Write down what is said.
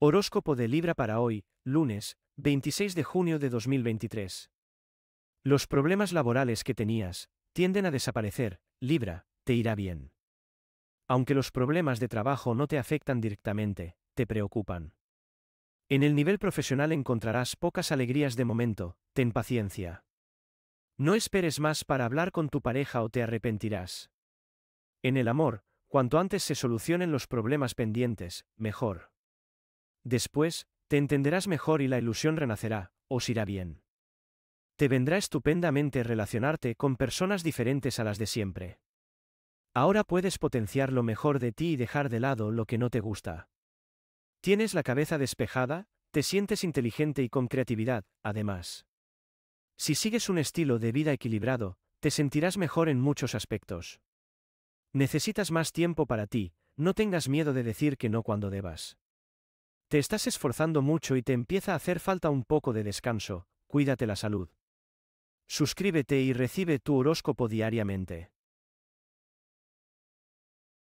Horóscopo de Libra para hoy, lunes, 26 de junio de 2023. Los problemas laborales que tenías tienden a desaparecer, Libra, te irá bien. Aunque los problemas de trabajo no te afectan directamente, te preocupan. En el nivel profesional encontrarás pocas alegrías de momento, ten paciencia. No esperes más para hablar con tu pareja o te arrepentirás. En el amor, cuanto antes se solucionen los problemas pendientes, mejor. Después, te entenderás mejor y la ilusión renacerá, os irá bien. Te vendrá estupendamente relacionarte con personas diferentes a las de siempre. Ahora puedes potenciar lo mejor de ti y dejar de lado lo que no te gusta. Tienes la cabeza despejada, te sientes inteligente y con creatividad, además. Si sigues un estilo de vida equilibrado, te sentirás mejor en muchos aspectos. Necesitas más tiempo para ti, no tengas miedo de decir que no cuando debas. Te estás esforzando mucho y te empieza a hacer falta un poco de descanso, cuídate la salud. Suscríbete y recibe tu horóscopo diariamente.